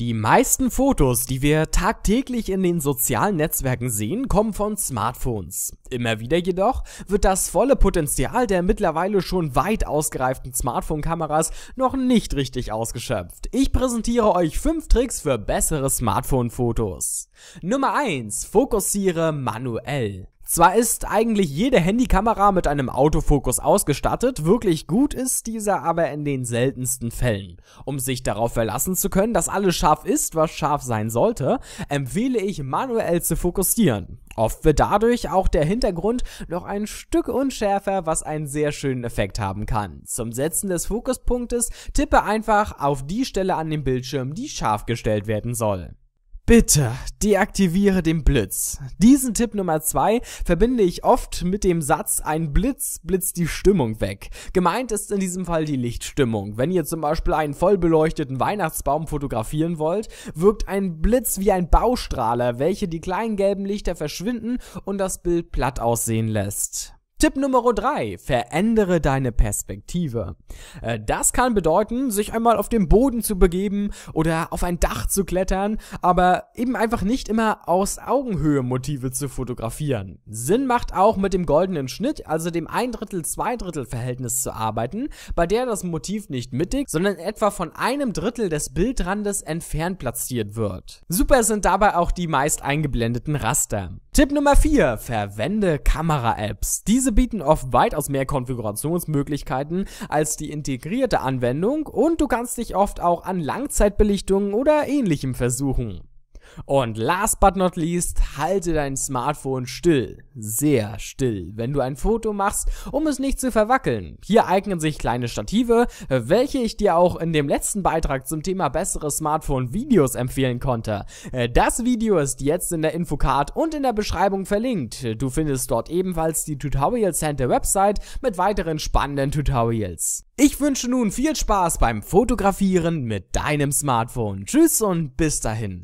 Die meisten Fotos, die wir tagtäglich in den sozialen Netzwerken sehen, kommen von Smartphones. Immer wieder jedoch wird das volle Potenzial der mittlerweile schon weit ausgereiften Smartphone-Kameras noch nicht richtig ausgeschöpft. Ich präsentiere euch 5 Tricks für bessere Smartphone-Fotos. Nummer 1. Fokussiere manuell. Zwar ist eigentlich jede Handykamera mit einem Autofokus ausgestattet, wirklich gut ist dieser aber in den seltensten Fällen. Um sich darauf verlassen zu können, dass alles scharf ist, was scharf sein sollte, empfehle ich manuell zu fokussieren. Oft wird dadurch auch der Hintergrund noch ein Stück unschärfer, was einen sehr schönen Effekt haben kann. Zum Setzen des Fokuspunktes tippe einfach auf die Stelle an dem Bildschirm, die scharf gestellt werden soll. Bitte deaktiviere den Blitz. Diesen Tipp Nummer zwei verbinde ich oft mit dem Satz, ein Blitz blitzt die Stimmung weg. Gemeint ist in diesem Fall die Lichtstimmung. Wenn ihr zum Beispiel einen voll beleuchteten Weihnachtsbaum fotografieren wollt, wirkt ein Blitz wie ein Baustrahler, welche die kleinen gelben Lichter verschwinden und das Bild platt aussehen lässt. Tipp Nummer 3. Verändere deine Perspektive. Äh, das kann bedeuten, sich einmal auf den Boden zu begeben oder auf ein Dach zu klettern, aber eben einfach nicht immer aus Augenhöhe Motive zu fotografieren. Sinn macht auch mit dem goldenen Schnitt, also dem ein Drittel, zwei Drittel Verhältnis zu arbeiten, bei der das Motiv nicht mittig, sondern etwa von einem Drittel des Bildrandes entfernt platziert wird. Super sind dabei auch die meist eingeblendeten Raster. Tipp Nummer 4. Verwende Kamera-Apps. Diese bieten oft weitaus mehr Konfigurationsmöglichkeiten als die integrierte Anwendung und du kannst dich oft auch an Langzeitbelichtungen oder ähnlichem versuchen. Und last but not least, halte dein Smartphone still, sehr still, wenn du ein Foto machst, um es nicht zu verwackeln. Hier eignen sich kleine Stative, welche ich dir auch in dem letzten Beitrag zum Thema bessere Smartphone-Videos empfehlen konnte. Äh, das Video ist jetzt in der Infocard und in der Beschreibung verlinkt. Du findest dort ebenfalls die Tutorial Center Website mit weiteren spannenden Tutorials. Ich wünsche nun viel Spaß beim Fotografieren mit deinem Smartphone. Tschüss und bis dahin.